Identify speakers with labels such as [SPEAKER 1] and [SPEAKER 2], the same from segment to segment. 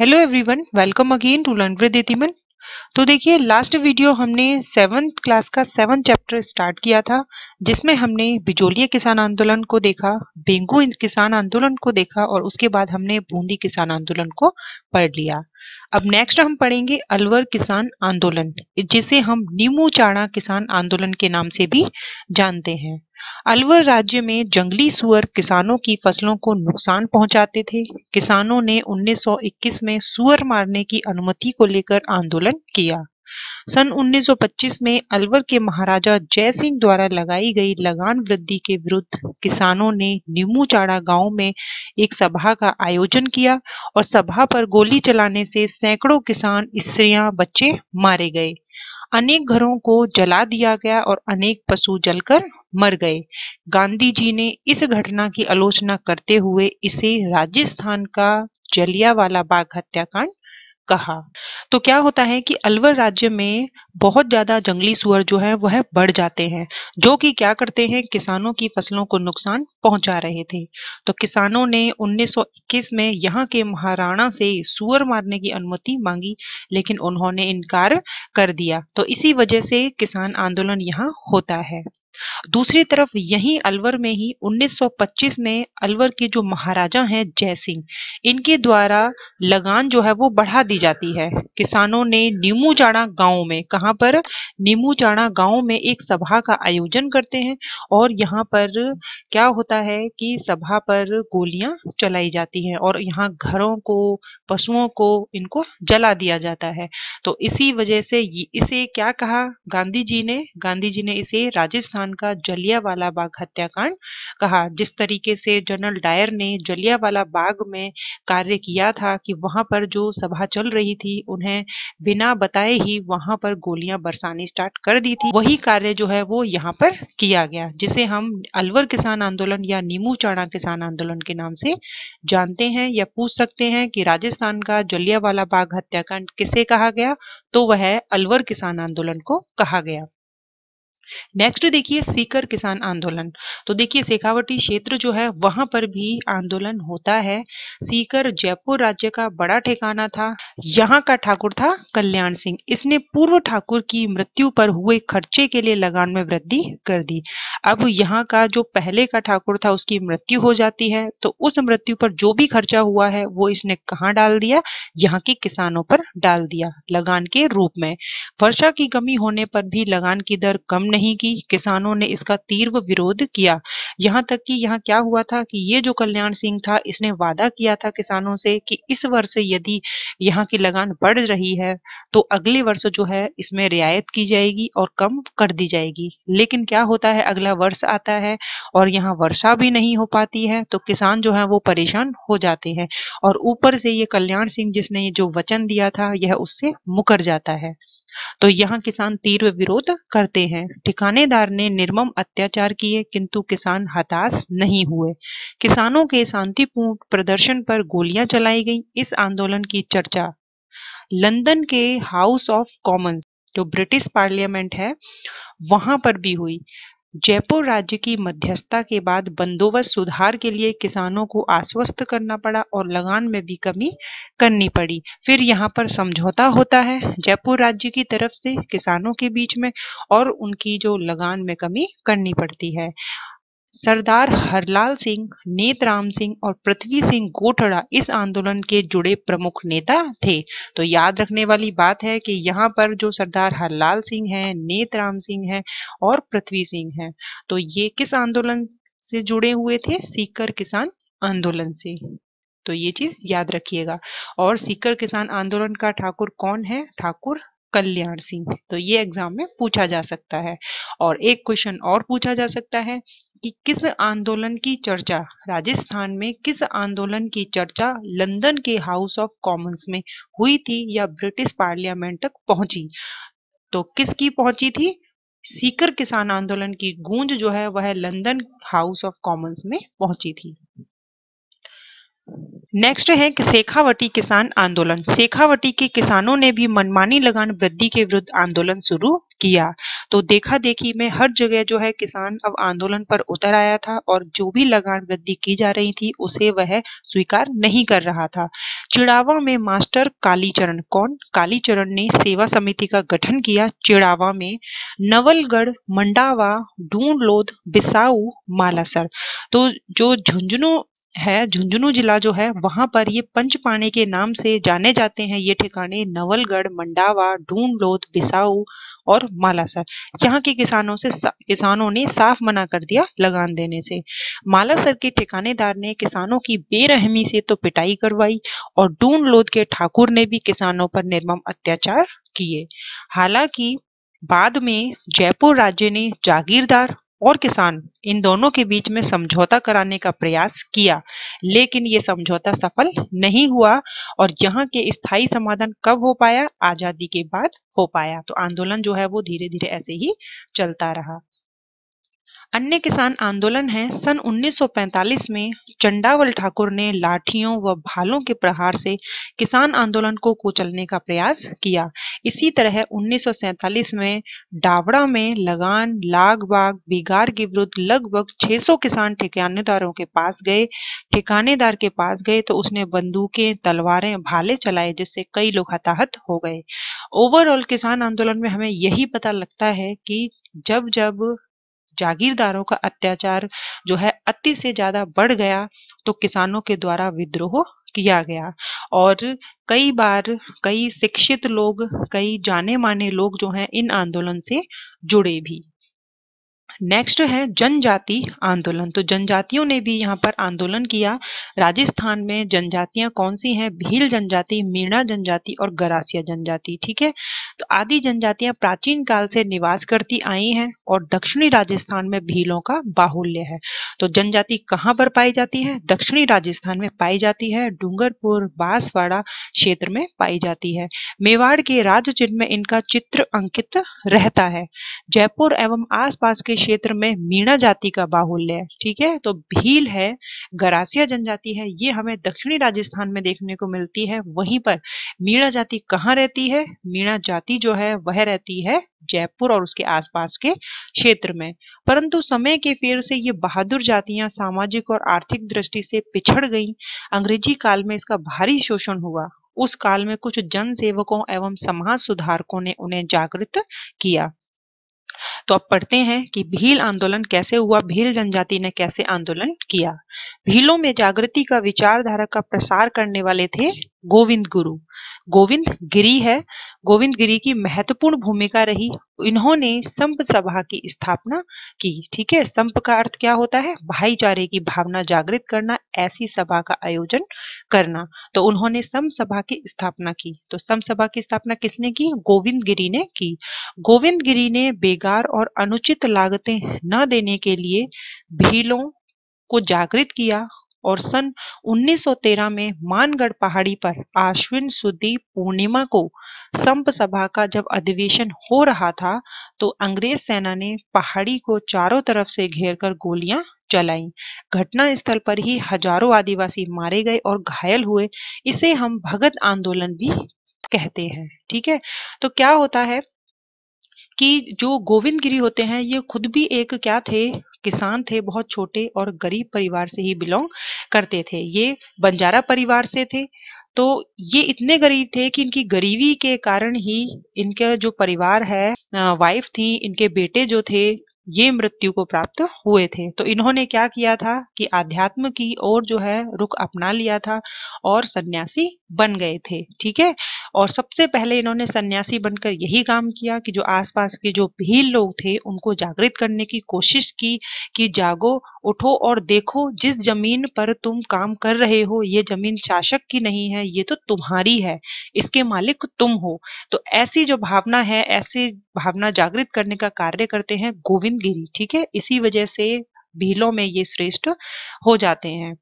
[SPEAKER 1] hello everyone welcome again to learn with इतिमन तो देखिए लास्ट वीडियो हमने सेवन्थ क्लास का सेवन चैप्टर स्टार्ट किया था जिसमें हमने बिजोलिया किसान आंदोलन को देखा बेंगू किसान आंदोलन को देखा और उसके बाद हमने बूंदी किसान आंदोलन को पढ़ लिया अब नेक्स्ट हम पढ़ेंगे अलवर किसान आंदोलन जिसे हम नीमू चाड़ा किसान आंदोलन के नाम से भी जानते हैं अलवर राज्य में जंगली सुअर किसानों की फसलों को नुकसान पहुंचाते थे किसानों ने 1921 में सुअर मारने की अनुमति को लेकर आंदोलन किया सन 1925 में अलवर के महाराजा जय सिंह द्वारा लगाई गई लगान वृद्धि के विरुद्ध किसानों ने नीमूचाड़ा गांव में एक सभा का आयोजन किया और सभा पर गोली चलाने से सैकड़ों किसान स्त्रियां बच्चे मारे गए अनेक घरों को जला दिया गया और अनेक पशु जलकर मर गए गांधी जी ने इस घटना की आलोचना करते हुए इसे राजस्थान का जलियावाला बाग हत्याकांड कहा तो क्या होता है कि अलवर राज्य में बहुत ज़्यादा जंगली सुअर जो है वह बढ़ जाते हैं जो कि क्या करते हैं किसानों की फसलों को नुकसान पहुंचा रहे थे तो किसानों ने 1921 में यहाँ के महाराणा से सुअर मारने की अनुमति मांगी लेकिन उन्होंने इनकार कर दिया तो इसी वजह से किसान आंदोलन यहाँ होता है दूसरी तरफ यहीं अलवर में ही 1925 में अलवर के जो महाराजा हैं सिंह इनके द्वारा लगान जो है वो बढ़ा दी जाती है किसानों ने नीमू जाड़ा गाँव में कहाँ पर जाड़ा गाँव में एक सभा का आयोजन करते हैं और यहाँ पर क्या होता है कि सभा पर गोलियां चलाई जाती हैं और यहाँ घरों को पशुओं को इनको जला दिया जाता है तो इसी वजह से इसे क्या कहा गांधी जी ने गांधी जी ने इसे राजस्थान पाकिस्तान का जलियावाला बाग हत्याकांड कहा जिस तरीके से जनरल डायर ने जलियावाला बाग में कार्य किया था कि वहां पर जो सभा चल रही थी उन्हें बिना बताए ही वहां पर गोलियां बरसानी स्टार्ट कर दी थी वही कार्य जो है वो यहाँ पर किया गया जिसे हम अलवर किसान आंदोलन या नीमू चाणा किसान आंदोलन के नाम से जानते हैं या पूछ सकते हैं कि राजस्थान का जलियावाला बाग हत्याकांड किसे कहा गया तो वह अलवर किसान आंदोलन को कहा गया नेक्स्ट देखिए सीकर किसान आंदोलन तो देखिए शेखावटी क्षेत्र जो है वहां पर भी आंदोलन होता है सीकर जयपुर राज्य का बड़ा ठिकाना था यहाँ का ठाकुर था कल्याण सिंह इसने पूर्व ठाकुर की मृत्यु पर हुए खर्चे के लिए लगान में वृद्धि कर दी अब यहाँ का जो पहले का ठाकुर था उसकी मृत्यु हो जाती है तो उस मृत्यु पर जो भी खर्चा हुआ है वो इसने कहाँ डाल दिया यहाँ के किसानों पर डाल दिया लगान के रूप में वर्षा की कमी होने पर भी लगान की दर कम नहीं की किसानों ने इसका तीव्र विरोध किया यहाँ तक कि यहाँ क्या हुआ था कि ये जो कल्याण सिंह था इसने वादा किया था किसानों से कि इस वर्ष यदि यहाँ की लगान बढ़ रही है तो अगले वर्ष जो है इसमें रियायत की जाएगी और कम कर दी जाएगी लेकिन क्या होता है अगला वर्ष आता है और यहाँ वर्षा भी नहीं हो पाती है तो किसान जो है वो परेशान हो जाते हैं और ऊपर से ये कल्याण सिंह जिसने जो वचन दिया था यह उससे मुकर जाता है तो यहाँ किसान तीव्र विरोध करते हैं ठिकानेदार ने निर्मम अत्याचार किए किंतु किसान हताश नहीं हुए किसानों के शांतिपूर्ण प्रदर्शन पर गोलियां चलाई गई इस आंदोलन की चर्चा लंदन के हाउस ऑफ कॉमन्स जो ब्रिटिश पार्लियामेंट है वहां पर भी हुई जयपुर राज्य की मध्यस्थता के बाद बंदोबस्त सुधार के लिए किसानों को आश्वस्त करना पड़ा और लगान में भी कमी करनी पड़ी फिर यहाँ पर समझौता होता है जयपुर राज्य की तरफ से किसानों के बीच में और उनकी जो लगान में कमी करनी पड़ती है सरदार हरलाल सिंह, नेतराम सिंह और पृथ्वी सिंह गोठड़ा इस आंदोलन के जुड़े प्रमुख नेता थे तो याद रखने वाली बात है कि यहाँ पर जो सरदार हरलाल सिंह हैं नेतराम सिंह हैं और पृथ्वी सिंह हैं तो ये किस आंदोलन से जुड़े हुए थे सीकर किसान आंदोलन से तो ये चीज याद रखिएगा और सीकर किसान आंदोलन का ठाकुर कौन है ठाकुर कल्याण सिंह तो ये एग्जाम में पूछा जा सकता है और एक क्वेश्चन और पूछा जा सकता है कि किस आंदोलन की चर्चा राजस्थान में किस आंदोलन की चर्चा लंदन के हाउस ऑफ कॉमन्स में हुई थी या ब्रिटिश पार्लियामेंट तक पहुंची तो किसकी पहुंची थी सीकर किसान आंदोलन की गूंज जो है वह लंदन हाउस ऑफ कॉमन्स में पहुंची थी नेक्स्ट है कि शेखावटी किसान आंदोलन शेखावटी के किसानों ने भी मनमानी लगान वृद्धि के विरुद्ध आंदोलन शुरू किया तो देखा देखी में हर जगह जो है किसान अब आंदोलन पर उतर आया था और जो भी लगान वृद्धि की जा रही थी उसे वह स्वीकार नहीं कर रहा था चिड़ावा में मास्टर कालीचरण कौन कालीचरण ने सेवा समिति का गठन किया चिड़ावा में नवलगढ़ मंडावा डूनलोद बिसाऊ मालासर तो जो झुंझुनू है झुंझुनू जिला जो है वहां पर ये पंचपाने के नाम से जाने जाते हैं ये ठिकाने नवलगढ़ मंडावा ढूंढलोत बिसाऊ और मालासर यहाँ के किसानों से किसानों ने साफ मना कर दिया लगान देने से मालासर के ठिकानेदार ने किसानों की बेरहमी से तो पिटाई करवाई और ढूंढलोत के ठाकुर ने भी किसानों पर निर्मम अत्याचार किए हालांकि बाद में जयपुर राज्य ने जागीरदार और किसान इन दोनों के बीच में समझौता कराने का प्रयास किया लेकिन ये समझौता सफल नहीं हुआ और यहाँ के स्थायी समाधान कब हो पाया आजादी के बाद हो पाया तो आंदोलन जो है वो धीरे धीरे ऐसे ही चलता रहा अन्य किसान आंदोलन है सन 1945 में चंडावल ठाकुर ने लाठियों व भालों के प्रहार से किसान आंदोलन को कुचलने का प्रयास किया इसी तरह 1947 में डावड़ा में लगान लाग बाग बिगार के विरुद्ध लगभग 600 किसान ठिकानेदारों के पास गए ठिकानेदार के पास गए तो उसने बंदूकें तलवारें भाले चलाए जिससे कई लोग हताहत हो गए ओवरऑल किसान आंदोलन में हमें यही पता लगता है कि जब जब जागीरदारों का अत्याचार जो है अति से ज्यादा बढ़ गया तो किसानों के द्वारा विद्रोह किया गया और कई बार कई शिक्षित लोग कई जाने माने लोग जो हैं इन आंदोलन से जुड़े भी नेक्स्ट है जनजाति आंदोलन तो जनजातियों ने भी यहाँ पर आंदोलन किया राजस्थान में जनजातियां कौन सी हैं भील जनजाति मीणा जनजाति और गरासिया जनजाति ठीक है तो आदि जनजातियां प्राचीन काल से निवास करती आई हैं और दक्षिणी राजस्थान में भीलों का बाहुल्य है तो जनजाति कहाँ पर पाई जाती है दक्षिणी राजस्थान में पाई जाती है डूंगरपुर बांसवाड़ा क्षेत्र में पाई जाती है मेवाड़ के राज चिन्ह में इनका चित्र अंकित रहता है जयपुर एवं आसपास के क्षेत्र में मीणा जाति का बाहुल्य है ठीक है तो भील है गरासिया जनजाति है ये हमें दक्षिणी राजस्थान में देखने को मिलती है वहीं पर मीणा जाति कहाँ रहती है मीणा जाति जो है वह रहती है जयपुर और उसके आसपास के क्षेत्र में परंतु समय के फेर से ये बहादुर जातियां सामाजिक और आर्थिक दृष्टि से पिछड़ गई अंग्रेजी काल में इसका भारी शोषण हुआ उस काल में कुछ जन सेवकों एवं समाज सुधारकों ने उन्हें जागृत किया तो अब पढ़ते हैं कि भील आंदोलन कैसे हुआ भील जनजाति ने कैसे आंदोलन किया भीलों में जागृति का विचारधारा का प्रसार करने वाले थे गोविंद गुरु गोविंद गिरी है गोविंद गिरी की महत्वपूर्ण भूमिका रही इन्होंने संप सभा की स्थापना की ठीक है संप का अर्थ क्या होता है भाईचारे की भावना जागृत करना ऐसी सभा का आयोजन करना तो उन्होंने संप सभा की स्थापना की तो संप सभा की स्थापना किसने की गोविंद गिरी ने की गोविंद गिरी ने बेगार और अनुचित लागतें न देने के लिए भीलों को जागृत किया और सन 1913 में मानगढ़ पहाड़ी पर आश्विन सुदी पूर्णिमा को संप सभा का जब अधिवेशन हो रहा था तो अंग्रेज सेना ने पहाड़ी को चारों तरफ से घेरकर गोलियां चलाई घटना स्थल पर ही हजारों आदिवासी मारे गए और घायल हुए इसे हम भगत आंदोलन भी कहते हैं ठीक है तो क्या होता है कि जो गोविंद गिरी होते हैं ये खुद भी एक क्या थे किसान थे बहुत छोटे और गरीब परिवार से ही बिलोंग करते थे ये बंजारा परिवार से थे तो ये इतने गरीब थे कि इनकी गरीबी के कारण ही इनका जो परिवार है वाइफ थी इनके बेटे जो थे ये मृत्यु को प्राप्त हुए थे तो इन्होंने क्या किया था कि आध्यात्म की ओर जो है रुख अपना लिया था और सन्यासी बन गए थे ठीक है और सबसे पहले इन्होंने सन्यासी बनकर यही काम किया कि जो आसपास के जो भील लोग थे उनको जागृत करने की कोशिश की कि जागो उठो और देखो जिस जमीन पर तुम काम कर रहे हो ये जमीन शासक की नहीं है ये तो तुम्हारी है इसके मालिक तुम हो तो ऐसी जो भावना है ऐसी भावना जागृत करने का कार्य करते हैं गोविंद गिरी ठीक है इसी वजह से भीलों में ये श्रेष्ठ हो जाते हैं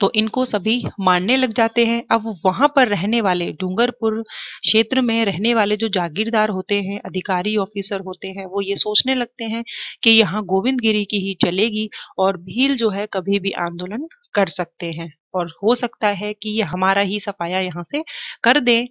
[SPEAKER 1] तो इनको सभी मारने लग जाते हैं अब वहां पर रहने वाले डूंगरपुर क्षेत्र में रहने वाले जो जागीरदार होते हैं अधिकारी ऑफिसर होते हैं वो ये सोचने लगते हैं कि यहाँ गोविंदगिरी की ही चलेगी और भील जो है कभी भी आंदोलन कर सकते हैं और हो सकता है कि ये हमारा ही सफाया यहाँ से कर दे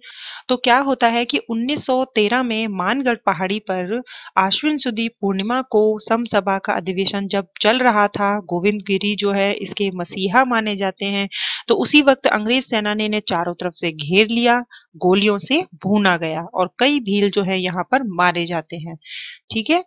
[SPEAKER 1] तो क्या होता है कि 1913 में मानगढ़ पहाड़ी पर आश्विन सुदी पूर्णिमा को समसभा का अधिवेशन जब चल रहा था गोविंद गिरी जो है इसके मसीहा माने जाते हैं तो उसी वक्त अंग्रेज सेना ने इन्हें चारों तरफ से घेर लिया गोलियों से भूना गया और कई भील जो है यहाँ पर मारे जाते हैं ठीक है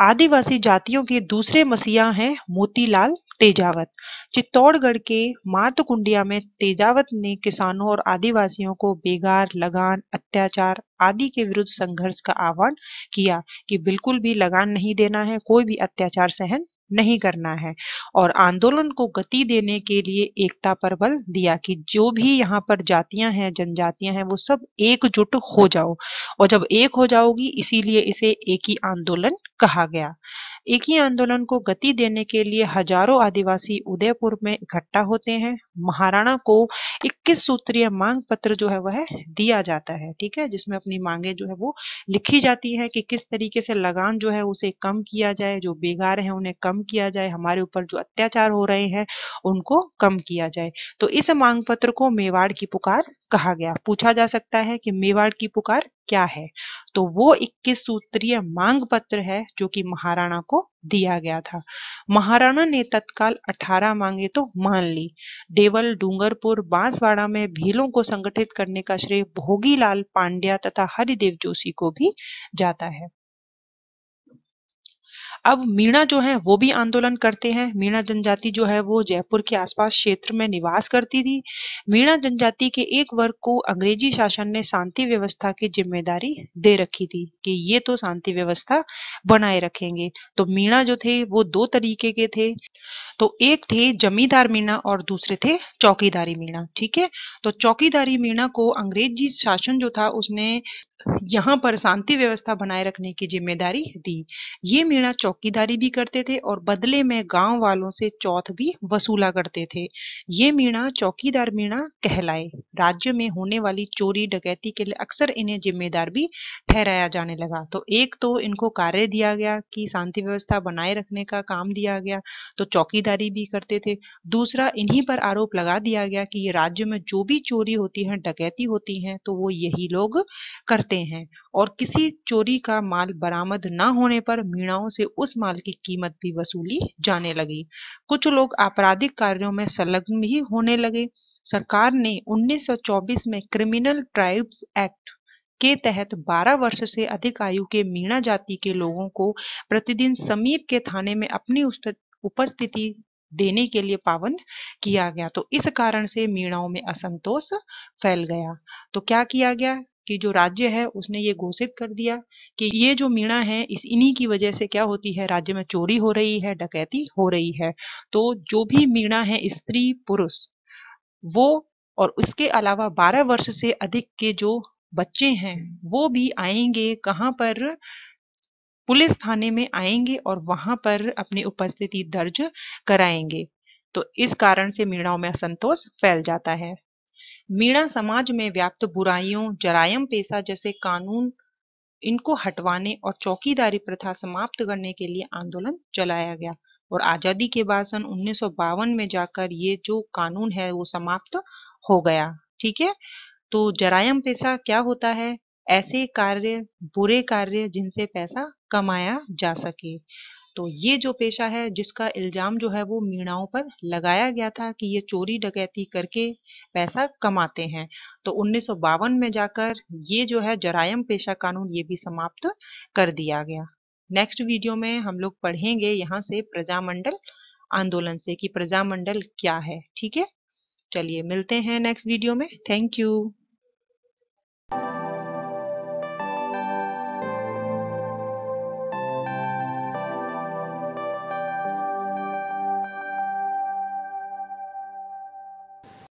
[SPEAKER 1] आदिवासी जातियों के दूसरे मसीहा हैं मोतीलाल तेजावत चित्तौड़गढ़ के मातकुंडिया में तेजावत ने किसानों और आदिवासियों को बेगार लगान अत्याचार आदि के विरुद्ध संघर्ष का आह्वान किया कि बिल्कुल भी लगान नहीं देना है कोई भी अत्याचार सहन नहीं करना है और आंदोलन को गति देने के लिए एकता पर बल दिया कि जो भी यहाँ पर जातियां हैं जनजातियां हैं वो सब एकजुट हो जाओ और जब एक हो जाओगी इसीलिए इसे एक ही आंदोलन कहा गया एक ही आंदोलन को गति देने के लिए हजारों आदिवासी उदयपुर में इकट्ठा होते हैं महाराणा को 21 सूत्रीय मांग पत्र जो है वह दिया जाता है ठीक है जिसमें अपनी मांगे जो है वो लिखी जाती है कि किस तरीके से लगान जो है उसे कम किया जाए जो बेगार है उन्हें कम किया जाए हमारे ऊपर जो अत्याचार हो रहे हैं उनको कम किया जाए तो इस मांग पत्र को मेवाड़ की पुकार कहा गया पूछा जा सकता है कि मेवाड़ की पुकार क्या है तो वो 21 सूत्रीय मांग पत्र है जो कि महाराणा को दिया गया था महाराणा ने तत्काल 18 मांगे तो मान ली देवल डूंगरपुर बांसवाड़ा में भीलों को संगठित करने का श्रेय भोगीलाल पांड्या तथा हरिदेव जोशी को भी जाता है अब मीणा जो है वो भी आंदोलन करते हैं मीणा जनजाति जो है वो जयपुर के आसपास क्षेत्र में निवास करती थी मीणा जनजाति के एक वर्ग को अंग्रेजी शासन ने शांति व्यवस्था की जिम्मेदारी दे रखी थी कि ये तो शांति व्यवस्था बनाए रखेंगे तो मीणा जो थे वो दो तरीके के थे तो एक थे जमींदार मीणा और दूसरे थे चौकीदारी मीणा ठीक है तो चौकीदारी मीणा को अंग्रेजी शासन जो था उसने यहाँ पर शांति व्यवस्था बनाए रखने की जिम्मेदारी दी ये मीणा चौकीदारी भी करते थे और बदले में गांव वालों से चौथ भी वसूला करते थे ये मीणा चौकीदार मीणा कहलाए राज्य में होने वाली चोरी डकैती के लिए अक्सर इन्हें जिम्मेदार भी ठहराया जाने लगा तो एक तो इनको कार्य दिया गया कि शांति व्यवस्था बनाए रखने का काम दिया गया तो चौकीदारी भी करते थे दूसरा इन्हीं पर आरोप लगा दिया गया कि ये राज्य में जो भी चोरी होती है डकैती होती है तो वो यही लोग करते करते हैं और किसी चोरी का माल बरामद न होने पर मीणाओं से उस माल की कीमत भी वसूली जाने लगी कुछ लोग आपराधिक कार्यों में संलग्न भी होने लगे सरकार ने 1924 में क्रिमिनल ट्राइब्स एक्ट के तहत 12 वर्ष से अधिक आयु के मीणा जाति के लोगों को प्रतिदिन समीप के थाने में अपनी उपस्थिति देने के लिए पाबंद किया गया तो इस कारण से मीणाओं में असंतोष फैल गया तो क्या किया गया कि जो राज्य है उसने ये घोषित कर दिया कि ये जो मीणा है इस इन्हीं की वजह से क्या होती है राज्य में चोरी हो रही है डकैती हो रही है तो जो भी मीणा है स्त्री पुरुष वो और उसके अलावा बारह वर्ष से अधिक के जो बच्चे हैं वो भी आएंगे कहाँ पर पुलिस थाने में आएंगे और वहां पर अपनी उपस्थिति दर्ज कराएंगे तो इस कारण से मीणाओं में असंतोष फैल जाता है मीणा समाज में व्याप्त बुराइयों जरायम पेशा जैसे कानून इनको हटवाने और चौकीदारी प्रथा समाप्त करने के लिए आंदोलन चलाया गया और आजादी के बाद सन उन्नीस में जाकर ये जो कानून है वो समाप्त हो गया ठीक है तो जरायम पेशा क्या होता है ऐसे कार्य बुरे कार्य जिनसे पैसा कमाया जा सके तो ये जो पेशा है जिसका इल्जाम जो है वो मीणाओं पर लगाया गया था कि ये चोरी डकैती करके पैसा कमाते हैं तो उन्नीस में जाकर ये जो है जरायम पेशा कानून ये भी समाप्त कर दिया गया नेक्स्ट वीडियो में हम लोग पढ़ेंगे यहाँ से प्रजामंडल आंदोलन से कि प्रजामंडल क्या है ठीक है चलिए मिलते हैं नेक्स्ट वीडियो में थैंक यू